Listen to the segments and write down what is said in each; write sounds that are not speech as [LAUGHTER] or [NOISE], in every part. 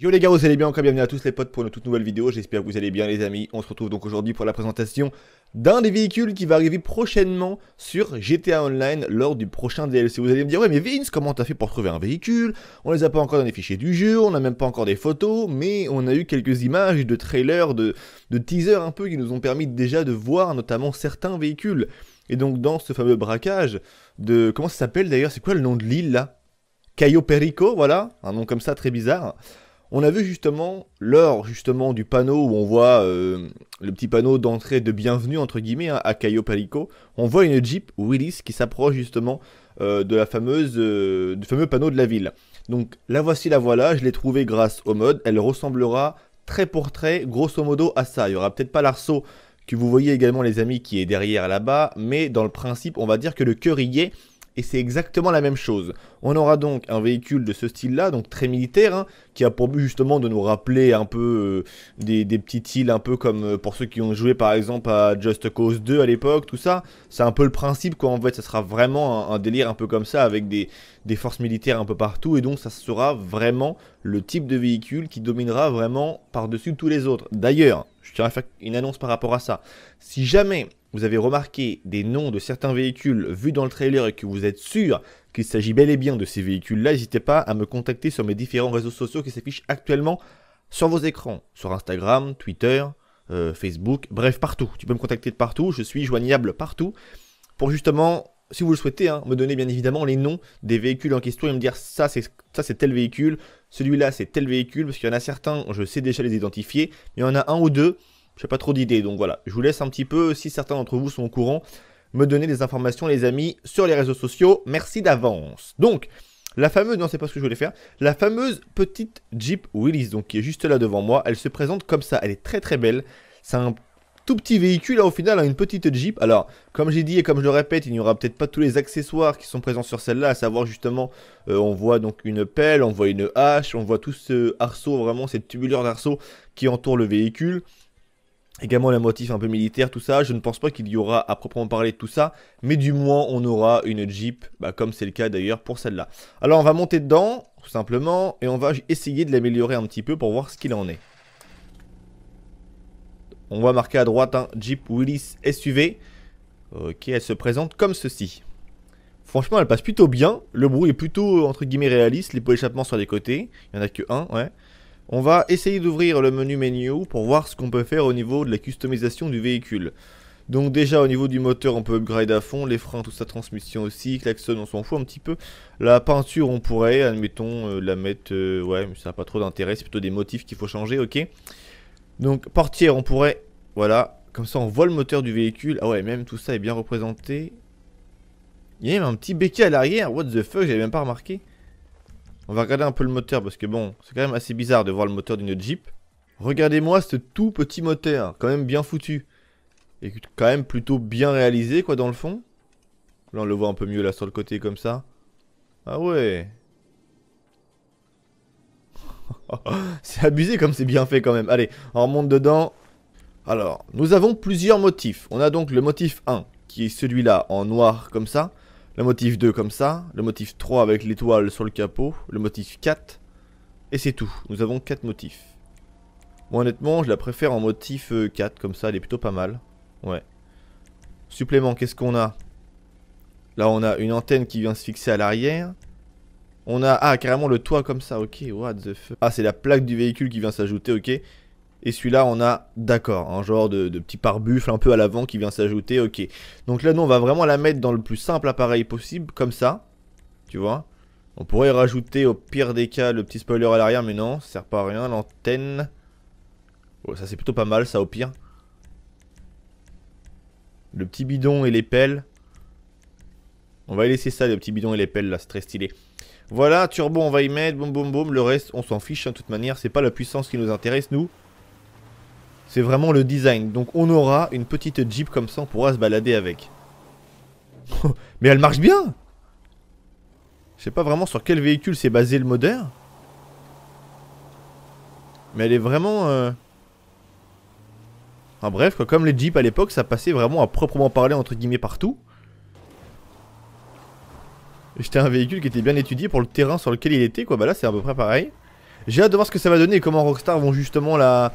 Yo les gars, vous allez bien encore bienvenue à tous les potes pour une toute nouvelle vidéo, j'espère que vous allez bien les amis. On se retrouve donc aujourd'hui pour la présentation d'un des véhicules qui va arriver prochainement sur GTA Online lors du prochain DLC. Vous allez me dire, ouais mais Vince, comment t'as fait pour trouver un véhicule On les a pas encore dans les fichiers du jeu, on n'a même pas encore des photos, mais on a eu quelques images de trailers, de, de teasers un peu qui nous ont permis déjà de voir notamment certains véhicules. Et donc dans ce fameux braquage de... Comment ça s'appelle d'ailleurs C'est quoi le nom de l'île là Cayo Perico, voilà, un nom comme ça très bizarre. On a vu justement lors justement du panneau où on voit euh, le petit panneau d'entrée de bienvenue entre guillemets hein, à Cayo Palico. On voit une Jeep Willis qui s'approche justement euh, de la fameuse euh, du fameux panneau de la ville. Donc la voici, la voilà. Je l'ai trouvée grâce au mode. Elle ressemblera très pour très, grosso modo, à ça. Il y aura peut-être pas l'arceau que vous voyez également les amis qui est derrière là-bas, mais dans le principe, on va dire que le est et c'est exactement la même chose. On aura donc un véhicule de ce style-là, donc très militaire, hein, qui a pour but justement de nous rappeler un peu euh, des, petites îles, un peu comme euh, pour ceux qui ont joué par exemple à Just Cause 2 à l'époque, tout ça. C'est un peu le principe quoi, en fait, ça sera vraiment un, délire un peu comme ça, avec des, des, forces militaires un peu partout, et donc ça sera vraiment le type de véhicule qui dominera vraiment par-dessus tous les autres. D'ailleurs, je tiens à faire une annonce par rapport à ça. Si jamais vous avez remarqué des noms de certains véhicules vus dans le trailer et que vous êtes sûr qu'il s'agit bel et bien de ces véhicules-là, n'hésitez pas à me contacter sur mes différents réseaux sociaux qui s'affichent actuellement sur vos écrans, sur Instagram, Twitter, euh, Facebook, bref, partout. Tu peux me contacter de partout, je suis joignable partout pour justement, si vous le souhaitez, hein, me donner bien évidemment les noms des véhicules en question et me dire ça c'est ça c'est tel véhicule, celui-là c'est tel véhicule, parce qu'il y en a certains, je sais déjà les identifier, mais il y en a un ou deux je pas trop d'idées, donc voilà. Je vous laisse un petit peu, si certains d'entre vous sont au courant, me donner des informations, les amis, sur les réseaux sociaux. Merci d'avance. Donc, la fameuse, non, c'est pas ce que je voulais faire, la fameuse petite Jeep Willis, donc qui est juste là devant moi, elle se présente comme ça, elle est très très belle. C'est un tout petit véhicule, là, hein, au final, hein, une petite Jeep. Alors, comme j'ai dit et comme je le répète, il n'y aura peut-être pas tous les accessoires qui sont présents sur celle-là, à savoir justement, euh, on voit donc une pelle, on voit une hache, on voit tout ce harceau, vraiment, cette tubulure d'arceau qui entoure le véhicule. Également la motif un peu militaire, tout ça. Je ne pense pas qu'il y aura à proprement parler de tout ça, mais du moins on aura une Jeep, bah, comme c'est le cas d'ailleurs pour celle-là. Alors on va monter dedans, tout simplement, et on va essayer de l'améliorer un petit peu pour voir ce qu'il en est. On va marquer à droite un hein, Jeep Willis SUV. Ok, elle se présente comme ceci. Franchement, elle passe plutôt bien. Le bruit est plutôt, entre guillemets, réaliste. Les pots d'échappement sur les côtés. Il n'y en a que un, ouais. On va essayer d'ouvrir le menu menu pour voir ce qu'on peut faire au niveau de la customisation du véhicule. Donc déjà au niveau du moteur on peut upgrade à fond, les freins, toute sa transmission aussi, klaxon on s'en fout un petit peu. La peinture on pourrait, admettons, euh, la mettre, euh, ouais mais ça n'a pas trop d'intérêt, c'est plutôt des motifs qu'il faut changer, ok. Donc portière on pourrait, voilà, comme ça on voit le moteur du véhicule, ah ouais même tout ça est bien représenté. Il y a même un petit béquet à l'arrière, what the fuck, j'avais même pas remarqué. On va regarder un peu le moteur parce que bon, c'est quand même assez bizarre de voir le moteur d'une Jeep. Regardez-moi ce tout petit moteur, quand même bien foutu. Et quand même plutôt bien réalisé quoi dans le fond. Là on le voit un peu mieux là sur le côté comme ça. Ah ouais. [LAUGHS] c'est abusé comme c'est bien fait quand même. Allez, on remonte dedans. Alors, nous avons plusieurs motifs. On a donc le motif 1 qui est celui-là en noir comme ça. Le motif 2 comme ça, le motif 3 avec l'étoile sur le capot, le motif 4, et c'est tout. Nous avons 4 motifs. Moi honnêtement, je la préfère en motif 4, euh, comme ça elle est plutôt pas mal. Ouais. Supplément, qu'est-ce qu'on a Là on a une antenne qui vient se fixer à l'arrière. On a, ah carrément le toit comme ça, ok, what the fuck. Ah c'est la plaque du véhicule qui vient s'ajouter, ok. Et celui-là, on a, d'accord, un genre de, petit pare un peu à l'avant qui vient s'ajouter, ok. Donc là, nous, on va vraiment la mettre dans le plus simple appareil possible, comme ça. Tu vois On pourrait rajouter, au pire des cas, le petit spoiler à l'arrière, mais non, ça sert pas à rien. L'antenne... Oh, ça, c'est plutôt pas mal, ça, au pire. Le petit bidon et les pelles. On va laisser ça, le petit bidon et les pelles, là, c'est très stylé. Voilà, turbo, on va y mettre, boum, boum, boum. Le reste, on s'en fiche, hein, de toute manière, c'est pas la puissance qui nous intéresse, nous. C'est vraiment le design. Donc on aura une petite Jeep comme ça, on pourra se balader avec. [LAUGHS] Mais elle marche bien Je sais pas vraiment sur quel véhicule c'est basé le modèle. Mais elle est vraiment... Euh... bref, comme les Jeeps à l'époque, ça passait vraiment à proprement parler entre guillemets partout. J'étais un véhicule qui était bien étudié pour le terrain sur lequel il était, quoi. Bah là, c'est à peu près pareil. J'ai hâte de voir ce que ça va donner et comment Rockstar vont justement la,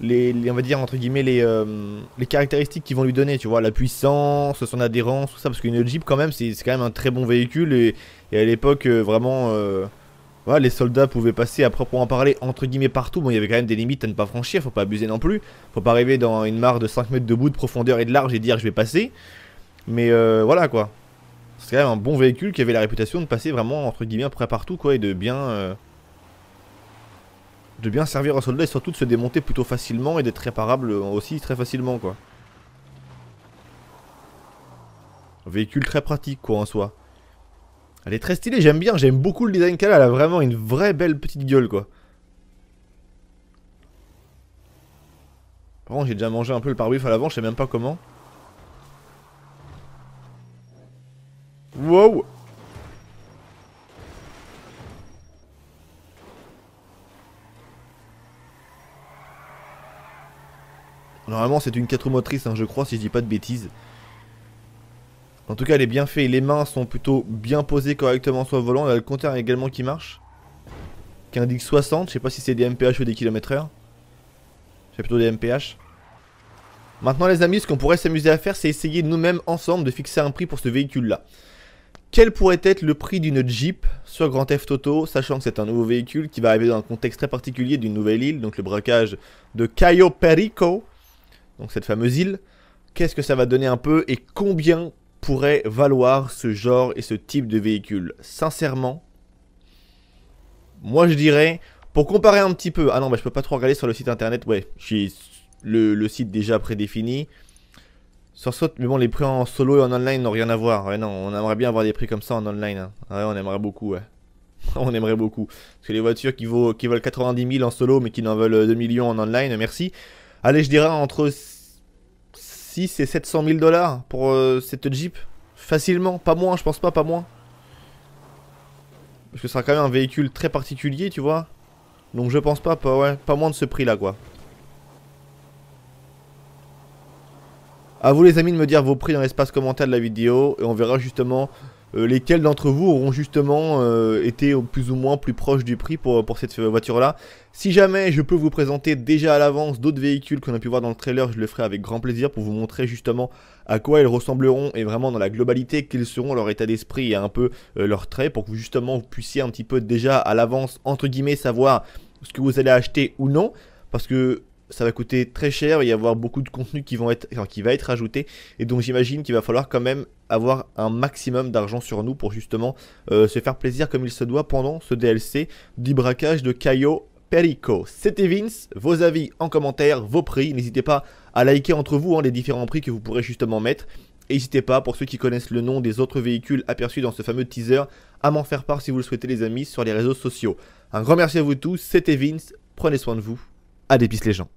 les, on va dire entre guillemets les, euh, caractéristiques qui vont lui donner, tu vois, la puissance, son adhérence, tout ça, parce qu'une Jeep quand même c'est quand même un très bon véhicule et, à l'époque euh, vraiment euh, les soldats pouvaient passer à proprement parler entre guillemets partout, bon il y avait quand même des limites à ne pas franchir, faut pas abuser non plus, faut pas arriver dans une mare de 5 mètres de bout de profondeur et de large et dire je vais passer, mais voilà quoi, c'est quand même un bon véhicule qui avait la réputation de passer vraiment entre guillemets près partout quoi et de bien de bien servir un soldat et surtout de se démonter plutôt facilement et d'être réparable aussi très facilement quoi. véhicule très pratique quoi en soi. Elle est très stylée, j'aime bien, j'aime beaucoup le design qu'elle a, elle a vraiment une vraie belle petite gueule quoi. Par contre j'ai déjà mangé un peu le pare à l'avant, je sais même pas comment. Wow Normalement, c'est une 4 motrice hein, je crois, si je dis pas de bêtises. En tout cas, elle est bien faite. Les mains sont plutôt bien posées correctement sur le volant. elle a le compteur également qui marche. Qui indique 60. Je sais pas si c'est des MPH ou des kilomètres heure. C'est plutôt des MPH. Maintenant, les amis, ce qu'on pourrait s'amuser à faire, c'est essayer nous-mêmes ensemble de fixer un prix pour ce véhicule-là. Quel pourrait être le prix d'une Jeep sur Grand F Toto, sachant que c'est un nouveau véhicule qui va arriver dans un contexte très particulier d'une nouvelle île, donc le braquage de Cayo Perico, donc cette fameuse île, qu'est-ce que ça va donner un peu et combien pourrait valoir ce genre et ce type de véhicule Sincèrement, moi je dirais, pour comparer un petit peu, ah non, je peux pas trop regarder sur le site internet, ouais, j'ai le, site déjà prédéfini. Sur saute, mais bon, les prix en solo et en online n'ont rien à voir. Ouais, non, on aimerait bien avoir des prix comme ça en online. Hein. Ah ouais, on aimerait beaucoup, ouais. [LAUGHS] on aimerait beaucoup. Parce que les voitures qui, vaut, qui valent 90 000 en solo, mais qui n'en veulent 2 euh, millions en online, merci. Allez, je dirais entre 6 et 700 000 dollars pour euh, cette Jeep. Facilement, pas moins, je pense pas, pas moins. Parce que ce sera quand même un véhicule très particulier, tu vois. Donc je pense pas, pas, ouais, pas moins de ce prix-là, quoi. A vous les amis de me dire vos prix dans l'espace commentaire de la vidéo et on verra justement euh, lesquels d'entre vous auront justement euh, été été plus ou moins plus proches du prix pour, pour cette voiture-là. Si jamais je peux vous présenter déjà à l'avance d'autres véhicules qu'on a pu voir dans le trailer, je le ferai avec grand plaisir pour vous montrer justement à quoi ils ressembleront et vraiment dans la globalité quels seront, leur état d'esprit et un peu leur leurs traits pour que vous justement vous puissiez un petit peu déjà à l'avance entre guillemets savoir ce que vous allez acheter ou non. Parce que ça va coûter très cher, il va y avoir beaucoup de contenu qui, vont être, qui va être ajouté, et donc j'imagine qu'il va falloir quand même avoir un maximum d'argent sur nous pour justement euh, se faire plaisir comme il se doit pendant ce DLC du braquage de Caillot Perico. C'était Vince, vos avis en commentaire, vos prix, n'hésitez pas à liker entre vous hein, les différents prix que vous pourrez justement mettre. N'hésitez pas, pour ceux qui connaissent le nom des autres véhicules aperçus dans ce fameux teaser, à m'en faire part si vous le souhaitez les amis sur les réseaux sociaux. Un grand merci à vous tous, c'était Vince, prenez soin de vous à pistes les gens.